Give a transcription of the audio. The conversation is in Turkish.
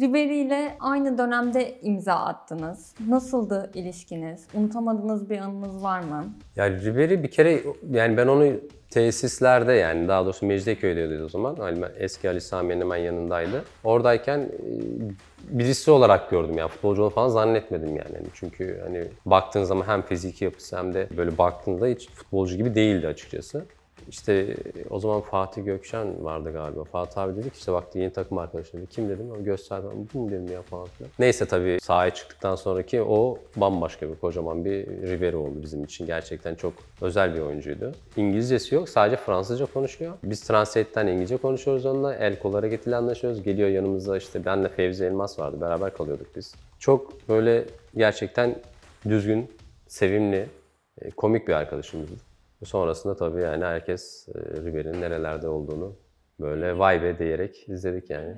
Ribery ile aynı dönemde imza attınız. Nasıldı ilişkiniz? Unutamadığınız bir anınız var mı? Ya Ribery bir kere yani ben onu tesislerde yani daha doğrusu Mecidiyeköy'deydi o zaman. Eski Ali Sami'nin hemen yanındaydı. Oradayken e, birisi olarak gördüm yani futbolcu falan zannetmedim yani. yani. Çünkü hani baktığın zaman hem fiziki yapısı hem de böyle baktığında hiç futbolcu gibi değildi açıkçası. İşte e, o zaman Fatih Gökşen vardı galiba. Fatih abi dedi ki işte bak yeni takım arkadaşım Kim dedim? Gösterdim. Bu mu dedim ya falan filan. Neyse tabii sahaya çıktıktan sonraki o bambaşka bir kocaman bir Rivero oldu bizim için. Gerçekten çok özel bir oyuncuydu. İngilizcesi yok. Sadece Fransızca konuşuyor. Biz Translate'den İngilizce konuşuyoruz onunla. El kol hareketiyle anlaşıyoruz. Geliyor yanımıza işte benle Fevzi Elmas vardı. Beraber kalıyorduk biz. Çok böyle gerçekten düzgün, sevimli, e, komik bir arkadaşımızdı. Sonrasında tabii yani herkes e, Ribery'nin nerelerde olduğunu böyle vay be diyerek izledik yani.